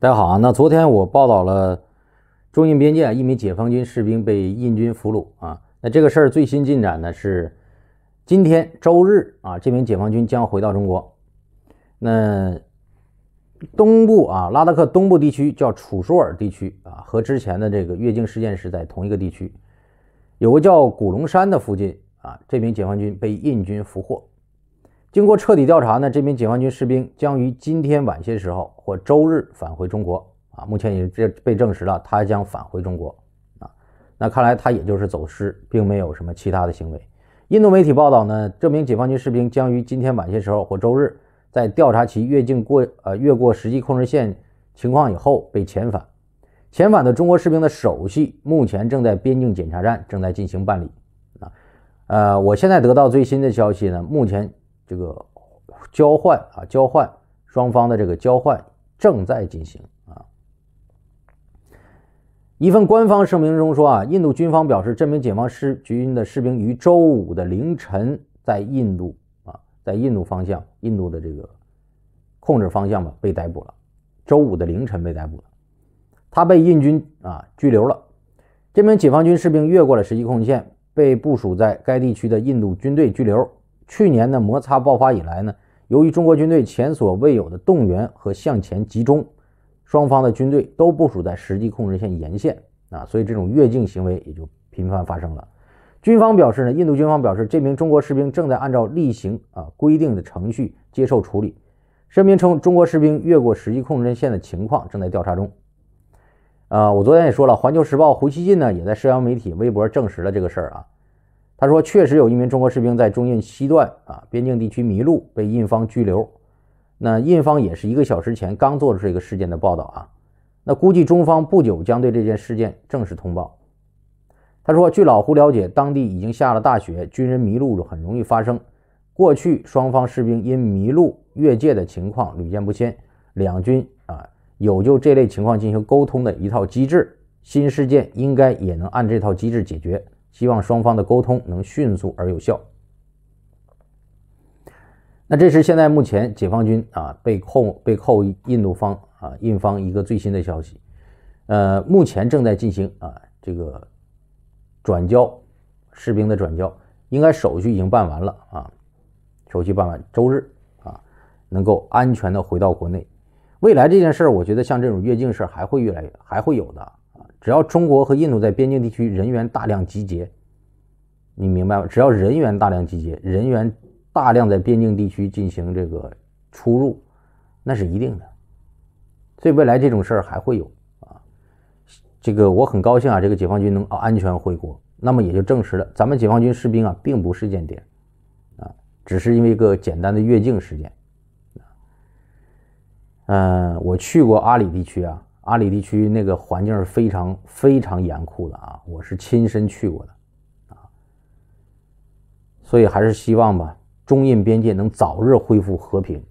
大家好啊，那昨天我报道了中印边界一名解放军士兵被印军俘虏啊，那这个事儿最新进展呢是今天周日啊，这名解放军将回到中国。那东部啊，拉达克东部地区叫楚舒尔地区啊，和之前的这个越境事件是在同一个地区，有个叫古龙山的附近啊，这名解放军被印军俘获。经过彻底调查呢，这名解放军士兵将于今天晚些时候或周日返回中国啊，目前已这被证实了，他将返回中国啊，那看来他也就是走失，并没有什么其他的行为。印度媒体报道呢，这名解放军士兵将于今天晚些时候或周日，在调查其越境过呃越过实际控制线情况以后被遣返，遣返的中国士兵的手续目前正在边境检查站正在进行办理啊，呃，我现在得到最新的消息呢，目前。这个交换啊，交换双方的这个交换正在进行啊。一份官方声明中说啊，印度军方表示，这名解放军的士兵于周五的凌晨在印度啊，在印度方向，印度的这个控制方向吧，被逮捕了。周五的凌晨被逮捕了，他被印军啊拘留了。这名解放军士兵越过了实际控制线，被部署在该地区的印度军队拘留。去年呢，摩擦爆发以来呢，由于中国军队前所未有的动员和向前集中，双方的军队都部署在实际控制线沿线啊，所以这种越境行为也就频繁发生了。军方表示呢，印度军方表示这名中国士兵正在按照例行啊规定的程序接受处理。声明称，中国士兵越过实际控制线的情况正在调查中。呃，我昨天也说了，《环球时报》胡锡进呢也在社交媒体微博证实了这个事儿啊。他说，确实有一名中国士兵在中印西段啊边境地区迷路，被印方拘留。那印方也是一个小时前刚做出这个事件的报道啊。那估计中方不久将对这件事件正式通报。他说，据老胡了解，当地已经下了大雪，军人迷路了很容易发生。过去双方士兵因迷路越界的情况屡见不鲜，两军啊有就这类情况进行沟通的一套机制，新事件应该也能按这套机制解决。希望双方的沟通能迅速而有效。那这是现在目前解放军啊被扣被扣印度方啊印方一个最新的消息，呃，目前正在进行啊这个转交士兵的转交，应该手续已经办完了啊，手续办完，周日啊能够安全的回到国内。未来这件事儿，我觉得像这种越境事儿还会越来越还会有的。只要中国和印度在边境地区人员大量集结，你明白吗？只要人员大量集结，人员大量在边境地区进行这个出入，那是一定的。所以未来这种事儿还会有啊。这个我很高兴啊，这个解放军能安全回国，那么也就证实了咱们解放军士兵啊，并不是间谍啊，只是因为一个简单的越境事件。嗯，我去过阿里地区啊。阿里地区那个环境是非常非常严酷的啊，我是亲身去过的，啊，所以还是希望吧，中印边界能早日恢复和平。